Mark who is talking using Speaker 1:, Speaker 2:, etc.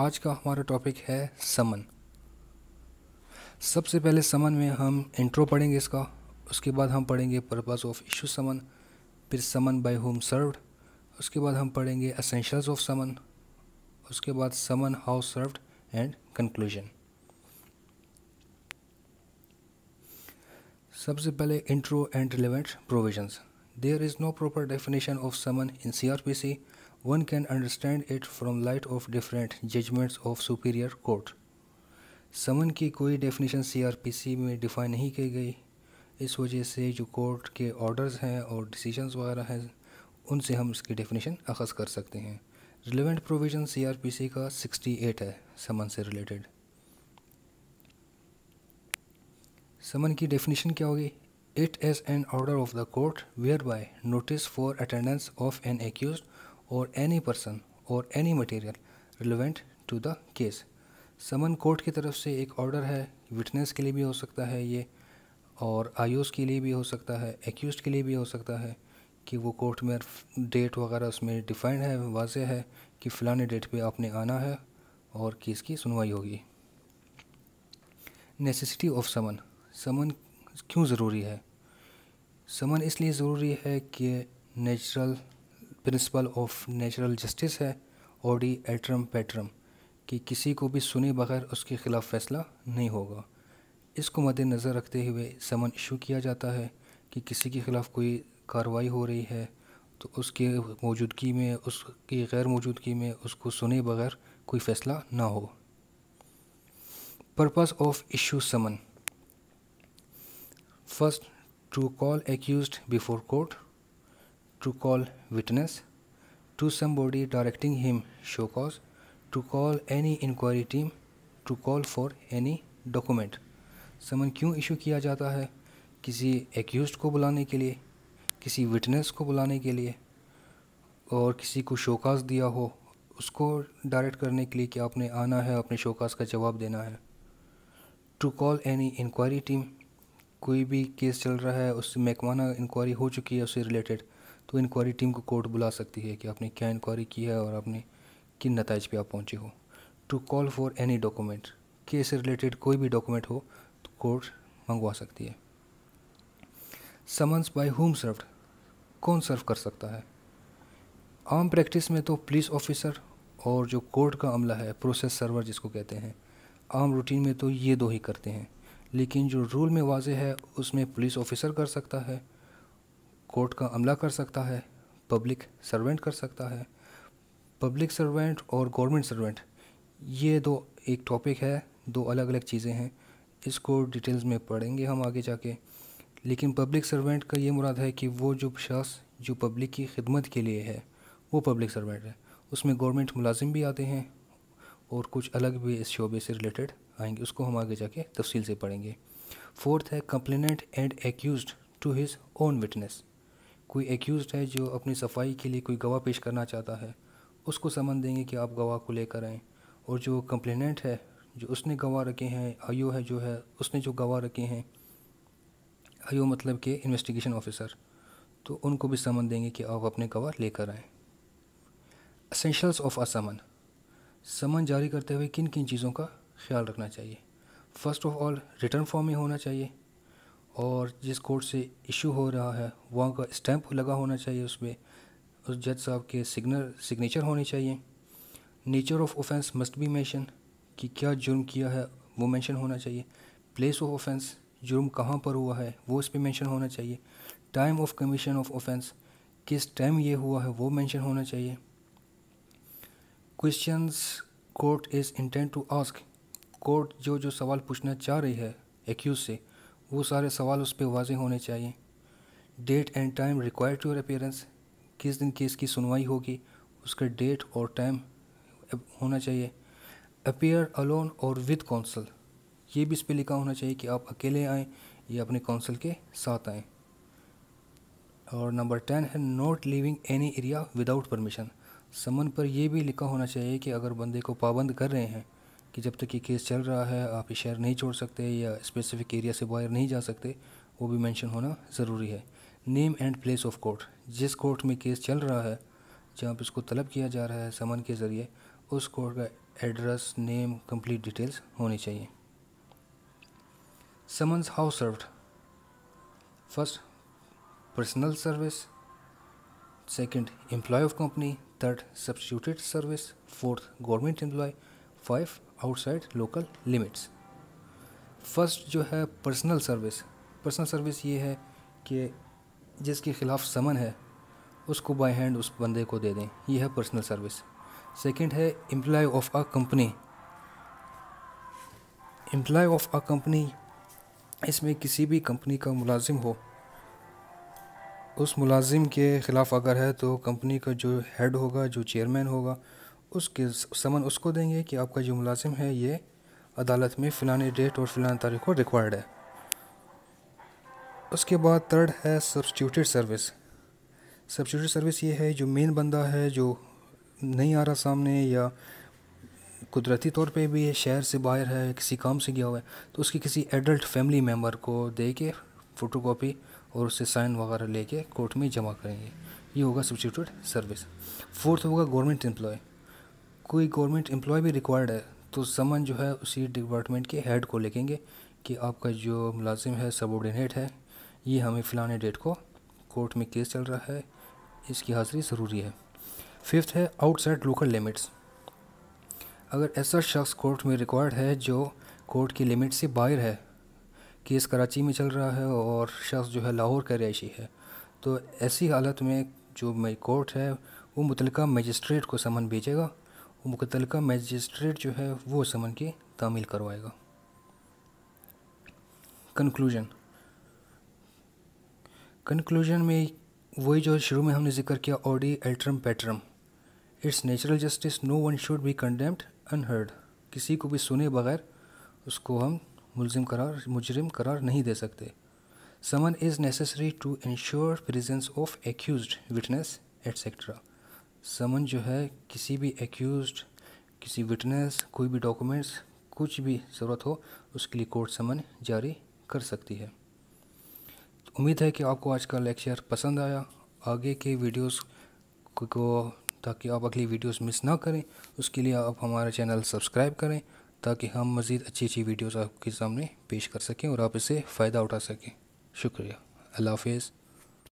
Speaker 1: आज का हमारा टॉपिक है समन सबसे पहले समन में हम इंट्रो पढ़ेंगे इसका उसके बाद हम पढ़ेंगे पर्पज ऑफ इशू समन फिर समन बाय होम सर्व्ड उसके बाद हम पढ़ेंगे असेंशल्स ऑफ समन उसके बाद summon how served and conclusion सबसे पहले intro and relevant provisions there is no proper definition of summon in C R P C One can understand it from light of different judgments of superior court. Summon की कोई definition CrPC में define नहीं की गई इस वजह से जो कोर्ट के ऑर्डर्स हैं और डिसीजंस वगैरह हैं उनसे हम इसकी डेफिनेशन अखज़ कर सकते हैं रिलेवेंट प्रोविज़न सीआरपीसी का 68 है समन से रिलेटेड समन की डेफिनेशन क्या होगी it is an order of the court where by notice for attendance of an accuse or any person or any material relevant to the case summon court की तरफ से एक ऑर्डर है विटनेस के लिए भी हो सकता है ये और आयुष के लिए भी हो सकता है एक्यूज के लिए भी हो सकता है कि वो कोर्ट में डेट वगैरह उसमें डिफाइंड है वाज है कि फ़लाने डेट पे आपने आना है और केस की सुनवाई होगी नेसेसिटी ऑफ समन समन क्यों ज़रूरी है समन इसलिए ज़रूरी है कि natural principle of natural justice है ओडी एट्रम पेट्रम कि किसी को भी सुने बगैर उसके ख़िलाफ़ फैसला नहीं होगा इसको मद्देनज़र रखते हुए समन इशू किया जाता है कि किसी के ख़िलाफ़ कोई कार्रवाई हो रही है तो उसके मौजूदगी में उसकी गैर मौजूदगी में उसको सुने बगैर कोई फ़ैसला ना हो purpose of issue summon first to call accused before court to call witness, to somebody directing him show cause, to call any inquiry team, to call for any document. Summon क्यों इशू किया जाता है किसी accused को बुलाने के लिए किसी विटनेस को बुलाने के लिए और किसी को शोकाज दिया हो उसको डायरेक्ट करने के लिए कि आपने आना है अपने शोकाज का जवाब देना है to call any inquiry team कोई भी केस चल रहा है उससे मेकमाना इंक्वायरी हो चुकी है उससे रिलेटेड तो इंक्वायरी टीम को कोर्ट बुला सकती है कि आपने क्या इंक्वायरी की है और आपने किन नतज पे आप पहुँचे हो to call for any document case से रिलेटेड कोई भी डॉक्यूमेंट हो तो कोर्ट मंगवा सकती है समन्स बाय होम सर्व्ड कौन सर्व कर सकता है आम प्रैक्टिस में तो पुलिस ऑफिसर और जो कोर्ट का अमला है प्रोसेस सर्वर जिसको कहते हैं आम रूटीन में तो ये दो ही करते हैं लेकिन जो रूल में वाज है उसमें पुलिस ऑफिसर कर सकता है कोर्ट का अमला कर सकता है पब्लिक सर्वेंट कर सकता है पब्लिक सर्वेंट और गवर्नमेंट सर्वेंट ये दो एक टॉपिक है दो अलग अलग चीज़ें हैं इसको डिटेल्स में पढ़ेंगे हम आगे जाके लेकिन पब्लिक सर्वेंट का ये मुराद है कि वो जो शख्स जो पब्लिक की खिदमत के लिए है वो पब्लिक सर्वेंट है उसमें गवर्नमेंट मुलाजिम भी आते हैं और कुछ अलग भी इस शोबे से रिलेटेड आएंगे उसको हम आगे जाके तफसील से पढ़ेंगे फोर्थ है complainant and accuse to his own witness कोई एक्यूज है जो अपनी सफाई के लिए कोई गवाह पेश करना चाहता है उसको समन देंगे कि आप गवाह को लेकर आएँ और जो कंप्लेनेंट है जो उसने गवाह रखे हैं आयो है जो है उसने जो गवाह रखे हैं आयो मतलब के इन्वेस्टिगेशन ऑफिसर तो उनको भी समन देंगे कि आप अपने गवाह लेकर आएँ असेंशल्स ऑफ अ समन समन जारी करते हुए किन किन चीज़ों का ख्याल रखना चाहिए first of all return form ही होना चाहिए और जिस कोर्ट से इशू हो रहा है वहाँ का स्टैंप लगा होना चाहिए उस पर उस जज साहब के सिग्नर सिग्नेचर होने चाहिए nature of offence must be mention कि क्या जुर्म किया है वो मेंशन होना चाहिए प्लेस ऑफ ऑफेंस जुर्म कहाँ पर हुआ है वो उस पर मैंशन होना चाहिए time of commission of offence किस टाइम ये हुआ है वो मेंशन होना चाहिए questions court is intent to ask court जो जो सवाल पूछना चाह रही है एक्यूज से वो सारे सवाल उस पर वाजे होने चाहिए date and time required to your appearance किस दिन केस की सुनवाई होगी उसका डेट और टाइम होना चाहिए appear alone or with counsel ये भी इस पर लिखा होना चाहिए कि आप अकेले आएँ या अपने कौंसल के साथ आएँ और नंबर टेन है not leaving any area without permission summon पर यह भी लिखा होना चाहिए कि अगर बंदे को पाबंद कर रहे हैं कि जब तक ये केस चल रहा है आप ये शहर नहीं छोड़ सकते या स्पेसिफिक एरिया से बाहर नहीं जा सकते वो भी मेंशन होना ज़रूरी है name and place of court जिस कोर्ट में केस चल रहा है जहाँ पर इसको तलब किया जा रहा है समन के ज़रिए उस कोर्ट का एड्रेस नेम कंप्लीट डिटेल्स होनी चाहिए summons how served first personal service second employee of company third substituted service fourth government employee five outside local limits first जो है पर्सनल सर्विस पर्सनल सर्विस ये है कि जिसके ख़िलाफ़ समन है उसको बाय हैंड उस बंदे को दे दें ये है पर्सनल सर्विस सेकंड है employee of a company employee of a company इसमें किसी भी कंपनी का मुलाजिम हो उस मुलाजिम के ख़िलाफ़ अगर है तो कंपनी का जो हेड होगा जो चेयरमैन होगा उसके समन उसको देंगे कि आपका जो मुलाजिम है ये अदालत में फ़लानी डेट और फ़लाने तारीख को रिक्वायर्ड है उसके बाद थर्ड है सब्सटीट्यूटेड सर्विस सब्सटीट्यूटेड सर्विस ये है जो मेन बंदा है जो नहीं आ रहा सामने या कुदरती तौर पे भी शहर से बाहर है किसी काम से गया हुआ है तो उसकी किसी एडल्ट फैमिली मेम्बर को दे के फ़ोटो कापी और उससे साइन वगैरह लेके कोर्ट में जमा करेंगे ये होगा सब्सटीट्यूट सर्विस फोर्थ होगा गवर्नमेंट एम्प्लॉय कोई गवर्नमेंट एम्प्लॉय भी रिक्वायर्ड है तो समन जो है उसी डिपार्टमेंट के हेड को लिखेंगे कि आपका जो मुलाजिम है सबॉर्डिनेट है ये हमें फ़लाने डेट को कोर्ट में केस चल रहा है इसकी हाज़िरी ज़रूरी है फिफ्थ है आउटसाइड लोकल लिमिट्स अगर ऐसा शख्स कोर्ट में रिक्वायर्ड है जो कोर्ट की लिमिट से बाहर है केस कराची में चल रहा है और शख्स जो है लाहौर का रिहायशी है तो ऐसी हालत में जो कोर्ट है वो मुतलका मजिस्ट्रेट को समन भेजेगा मुतलका मैजिस्ट्रेट जो है वो समन की तामील करवाएगा कंक्लूजन कंक्लूजन में वही जो शुरू में हमने जिक्र किया ऑडी एल्ट्रम पेट्रम it's natural justice no one should be condemned unheard किसी को भी सुने बगैर उसको हम मुलिम करार मुजरिम करार नहीं दे सकते summon is necessary to ensure presence of accuse witness etcetera summon जो है किसी भी एक्यूज किसी विटनेस कोई भी डॉक्यूमेंट्स कुछ भी ज़रूरत हो उसके लिए कोर्ट समन जारी कर सकती है तो उम्मीद है कि आपको आज का लेक्चर पसंद आया आगे के वीडियोस को ताकि आप अगली वीडियोस मिस ना करें उसके लिए आप हमारा चैनल सब्सक्राइब करें ताकि हम मज़ीद अच्छी अच्छी वीडियोस आपके सामने पेश कर सकें और आप इसे फ़ायदा उठा सकें शुक्रिया अल्लाह हाफिज़